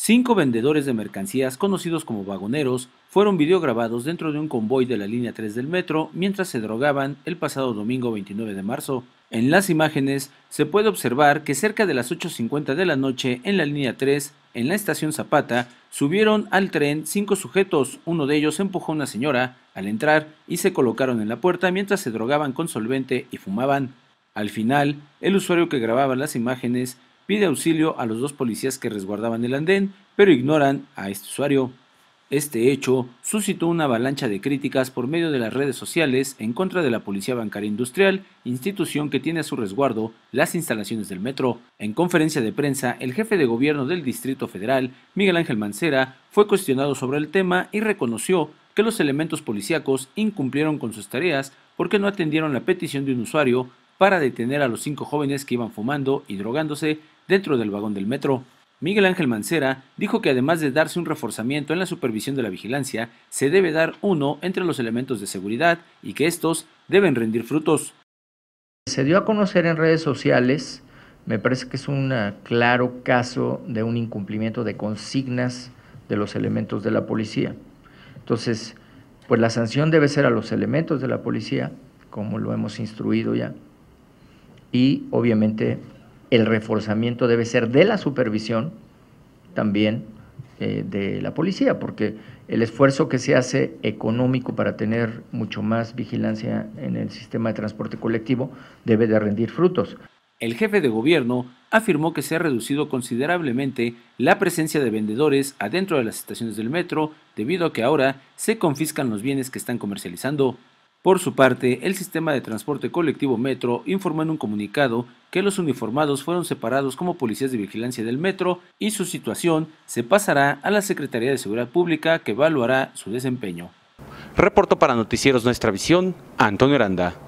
Cinco vendedores de mercancías conocidos como vagoneros fueron videograbados dentro de un convoy de la línea 3 del metro mientras se drogaban el pasado domingo 29 de marzo. En las imágenes se puede observar que cerca de las 8.50 de la noche en la línea 3, en la estación Zapata, subieron al tren cinco sujetos, uno de ellos empujó a una señora al entrar y se colocaron en la puerta mientras se drogaban con solvente y fumaban. Al final, el usuario que grababa las imágenes pide auxilio a los dos policías que resguardaban el andén, pero ignoran a este usuario. Este hecho suscitó una avalancha de críticas por medio de las redes sociales en contra de la Policía Bancaria Industrial, institución que tiene a su resguardo las instalaciones del metro. En conferencia de prensa, el jefe de gobierno del Distrito Federal, Miguel Ángel Mancera, fue cuestionado sobre el tema y reconoció que los elementos policíacos incumplieron con sus tareas porque no atendieron la petición de un usuario para detener a los cinco jóvenes que iban fumando y drogándose Dentro del vagón del metro, Miguel Ángel Mancera dijo que además de darse un reforzamiento en la supervisión de la vigilancia, se debe dar uno entre los elementos de seguridad y que estos deben rendir frutos. Se dio a conocer en redes sociales, me parece que es un claro caso de un incumplimiento de consignas de los elementos de la policía. Entonces, pues la sanción debe ser a los elementos de la policía, como lo hemos instruido ya, y obviamente el reforzamiento debe ser de la supervisión también eh, de la policía, porque el esfuerzo que se hace económico para tener mucho más vigilancia en el sistema de transporte colectivo debe de rendir frutos. El jefe de gobierno afirmó que se ha reducido considerablemente la presencia de vendedores adentro de las estaciones del metro debido a que ahora se confiscan los bienes que están comercializando. Por su parte, el sistema de transporte colectivo Metro informó en un comunicado que los uniformados fueron separados como policías de vigilancia del metro y su situación se pasará a la Secretaría de Seguridad Pública que evaluará su desempeño. Reporto para Noticieros Nuestra Visión, Antonio Aranda.